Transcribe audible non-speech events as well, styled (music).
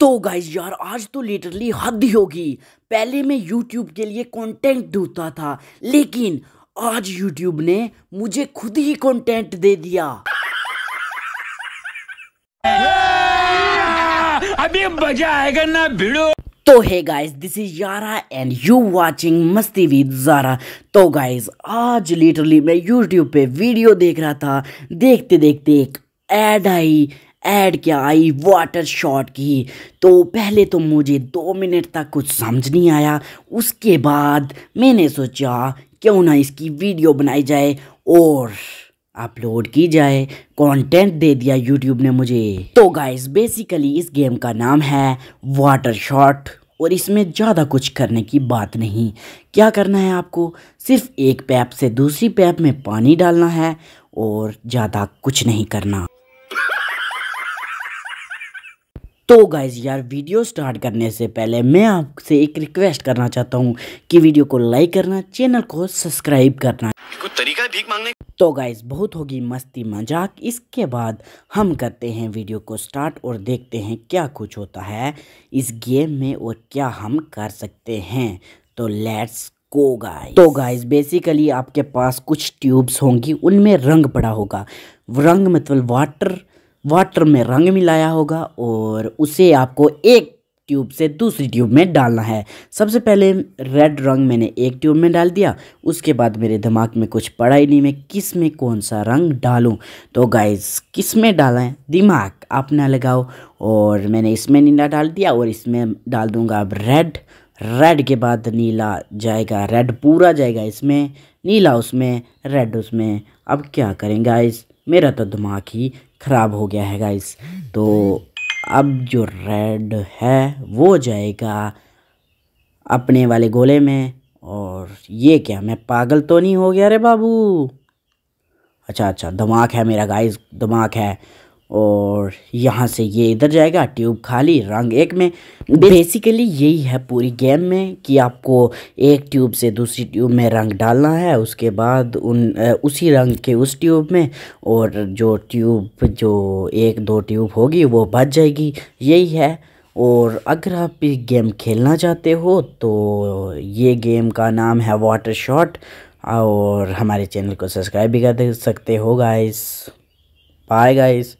तो गाइज यार आज तो लिटरली हद ही होगी पहले मैं यूट्यूब के लिए कंटेंट ढूंढता था लेकिन आज यूट्यूब ने मुझे खुद ही कंटेंट दे दिया (laughs) अभी मजा आएगा ना भिड़ो तो है guys this is Yara and you watching मस्ती विद जारा तो गाइस आज लिटरली मैं यूट्यूब पे वीडियो देख रहा था देखते देखते एक एड आई ऐड क्या आई वाटर शॉट की तो पहले तो मुझे दो मिनट तक कुछ समझ नहीं आया उसके बाद मैंने सोचा क्यों ना इसकी वीडियो बनाई जाए और अपलोड की जाए कंटेंट दे दिया यूट्यूब ने मुझे तो गाइस बेसिकली इस गेम का नाम है वाटर शॉट और इसमें ज़्यादा कुछ करने की बात नहीं क्या करना है आपको सिर्फ एक पैप से दूसरी पैप में पानी डालना है और ज़्यादा कुछ नहीं करना तो गाइज यार वीडियो स्टार्ट करने से पहले मैं आपसे एक रिक्वेस्ट करना चाहता हूँ कि वीडियो को लाइक करना चैनल को सब्सक्राइब करना कुछ तरीका भीख मांगने तो गाइज बहुत होगी मस्ती मजाक इसके बाद हम करते हैं वीडियो को स्टार्ट और देखते हैं क्या कुछ होता है इस गेम में और क्या हम कर सकते हैं तो लेट्स को गाइज तो गाइज बेसिकली आपके पास कुछ ट्यूब्स होंगी उनमें रंग पड़ा होगा रंग मतलब वाटर वाटर में रंग मिलाया होगा और उसे आपको एक ट्यूब से दूसरी ट्यूब में डालना है सबसे पहले रेड रंग मैंने एक ट्यूब में डाल दिया उसके बाद मेरे दिमाग में कुछ पड़ा ही नहीं मैं किस में कौन सा रंग डालूं तो गाइस किस में डालें है दिमाग आप ना लगाओ और मैंने इसमें नीला डाल दिया और इसमें डाल दूंगा अब रेड रेड के बाद नीला जाएगा रेड पूरा जाएगा इसमें नीला उसमें रेड उसमें अब क्या करें गाइज मेरा तो दिमाग ही ख़राब हो गया है गाइस तो अब जो रेड है वो जाएगा अपने वाले गोले में और ये क्या मैं पागल तो नहीं हो गया रे बाबू अच्छा अच्छा दिमाग है मेरा गाइस दिमाग है और यहाँ से ये इधर जाएगा ट्यूब खाली रंग एक में बेसिकली यही है पूरी गेम में कि आपको एक ट्यूब से दूसरी ट्यूब में रंग डालना है उसके बाद उन उसी रंग के उस ट्यूब में और जो ट्यूब जो एक दो ट्यूब होगी वो बच जाएगी यही है और अगर आप ये गेम खेलना चाहते हो तो ये गेम का नाम है वाटर शॉट और हमारे चैनल को सब्सक्राइब भी कर सकते हो गाइस बाय गाइस